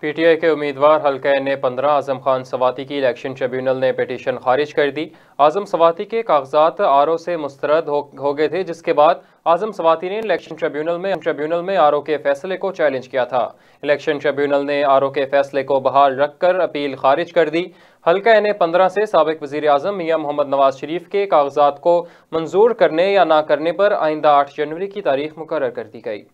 P T I के उम्मीदवार हल्के ने पंद्रह आजम खान सवाती की इलेक्शन ट्रिब्यूनल ने पटिशन खारिज कर दी आजम सवाती के कागजात आर ओ से मुस्तरद हो, हो गए थे जिसके बाद आजम सवाती ने इलेक्शन ट्रिब्यूनल में ट्रिब्यूनल में आर ओ के फैसले को चैलेंज किया था इलेक्शन ट्रिब्यूनल ने आर ओ के फैसले को बहाल रखकर अपील खारिज कर दी हल्का ने पंद्रह से सबक वजीर अजम मियाँ मोहम्मद नवाज शरीफ के कागजात को मंजूर करने या ना करने पर आइंदा आठ जनवरी की तारीख मुकर कर दी गई